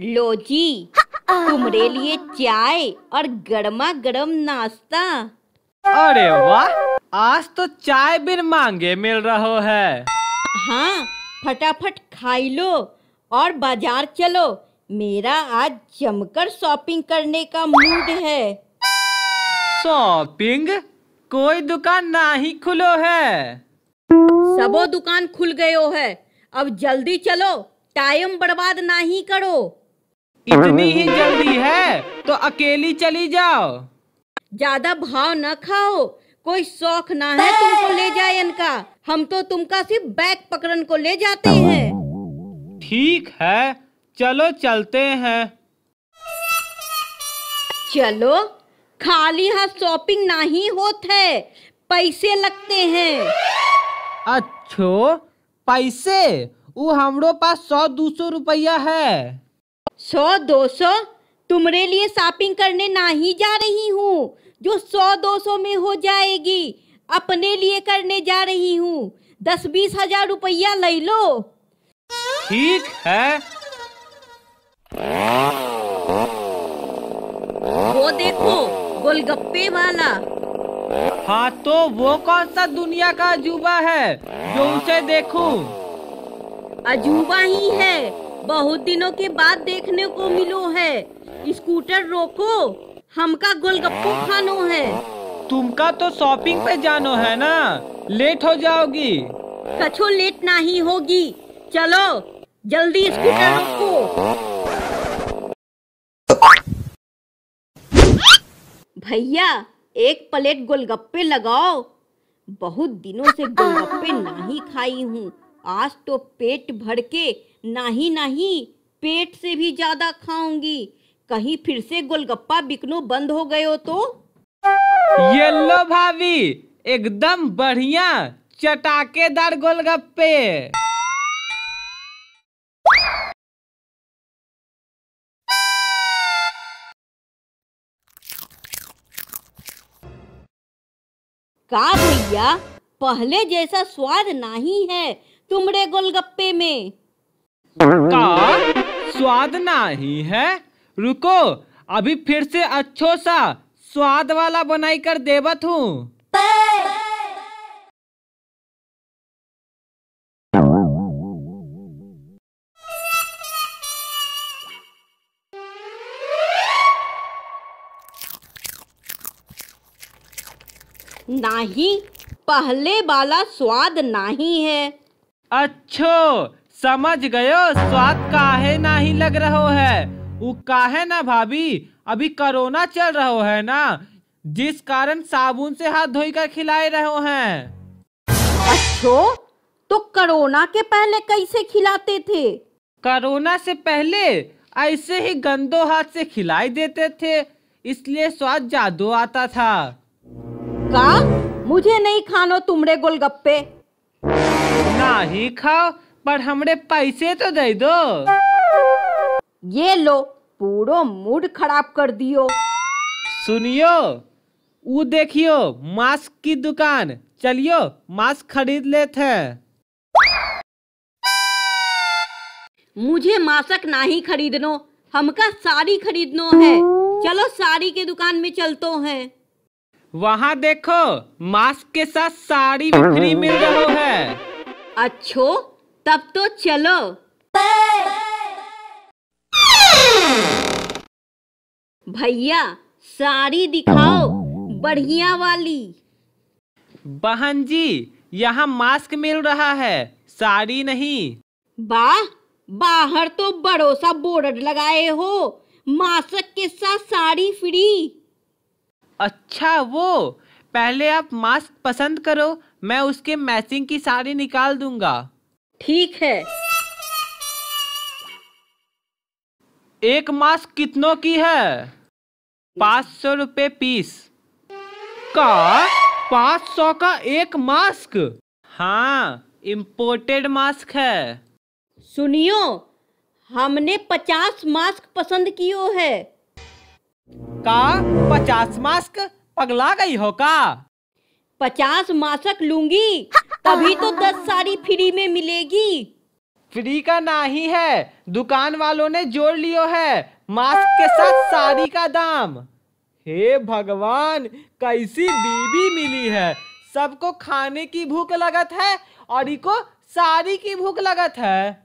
लो जी तुम्हारे लिए चाय और गर्मा गर्म नाश्ता अरे वाह आज तो चाय बिन मांगे मिल रहो है हाँ फटाफट खाई लो और बाजार चलो मेरा आज जमकर शॉपिंग करने का मूड है शॉपिंग कोई दुकान ना ही खुलो है सबो दुकान खुल गयो है अब जल्दी चलो टाइम बर्बाद ना ही करो इतनी ही जल्दी है तो अकेली चली जाओ ज्यादा भाव न खाओ कोई शौक ना है तुमको ले जाए इनका हम तो तुमका सिर्फ बैग पकड़न को ले जाते हैं ठीक है चलो चलते हैं चलो खाली यहाँ शॉपिंग नहीं होते है पैसे लगते हैं अच्छो पैसे वो हमरो पास सौ दो सौ रुपया है सौ दो सौ तुम्हारे लिए शॉपिंग करने ना ही जा रही हूँ जो सौ दो सौ में हो जाएगी अपने लिए करने जा रही हूँ दस बीस हजार रुपया ले लो ठीक है वो देखो गोलगप्पे वाला हाँ तो वो कौन सा दुनिया का अजूबा है जो उसे देखूं? अजूबा ही है बहुत दिनों के बाद देखने को मिलो है स्कूटर रोको हमका गोलगप्पू खानो है तुमका तो शॉपिंग पे जानो है ना लेट हो जाओगी कछो लेट नहीं होगी चलो जल्दी स्कूटर रोको भैया एक प्लेट गोलगप्पे लगाओ बहुत दिनों से गोलगप्पे नहीं खाई हूँ आज तो पेट भर के नाही नाही पेट से भी ज़्यादा खाऊंगी कहीं फिर से गोलगप्पा बिकनो बंद हो गए हो तो ये लो भाभी एकदम बढ़िया चटाकेदार गोलगप्पे का भैया पहले जैसा स्वाद नहीं है टुमड़े गोलगप्पे में का स्वाद नहीं है रुको अभी फिर से अच्छो सा स्वाद वाला बनाई कर देवत हूँ नहीं पहले वाला स्वाद नहीं है अच्छो समझ गयो स्वाद काहे ना ही लग रहो है वो काहे ना भाभी अभी कोरोना चल रहो है ना जिस कारण साबुन से हाथ धोई कर खिलाए रहो हैं अच्छो तो कोरोना के पहले कैसे खिलाते थे कोरोना से पहले ऐसे ही गंदो हाथ से खिलाई देते थे इसलिए स्वाद जादू आता था का मुझे नहीं खानो तुमरे गोलगप्पे नहीं खाओ पर हमरे पैसे तो दे दो ये लो पूरो मूड खराब कर दियो सुनियो वो देखियो मास्क की दुकान चलियो मास्क खरीद लेते हैं मुझे मास्क नहीं खरीदनो हमका साड़ी खरीदनो है चलो साड़ी के दुकान में चलते हैं वहाँ देखो मास्क के साथ साड़ी भी फ्री मिल रहा है अच्छो तब तो चलो भैया साड़ी दिखाओ बढ़िया वाली बहन जी यहाँ मास्क मिल रहा है साड़ी नहीं बा बाहर तो बड़ोसा बोर्ड लगाए हो मास्क के साथ साड़ी फ्री अच्छा वो पहले आप मास्क पसंद करो मैं उसके मैचिंग की साड़ी निकाल दूंगा ठीक है एक मास्क कितनों की है पाँच सौ रुपये पीस का पाँच सौ का एक मास्क हाँ इम्पोर्टेड मास्क है सुनियो हमने पचास मास्क पसंद कियो है का पचास मास्क पगला गई हो का पचास मास्क लूंगी तभी तो दस साड़ी फ्री में मिलेगी फ्री का ना ही है दुकान वालों ने जोड़ लियो है मास्क के साथ साड़ी का दाम हे भगवान कैसी बीबी मिली है सबको खाने की भूख लगत है और इको साड़ी की भूख लगत है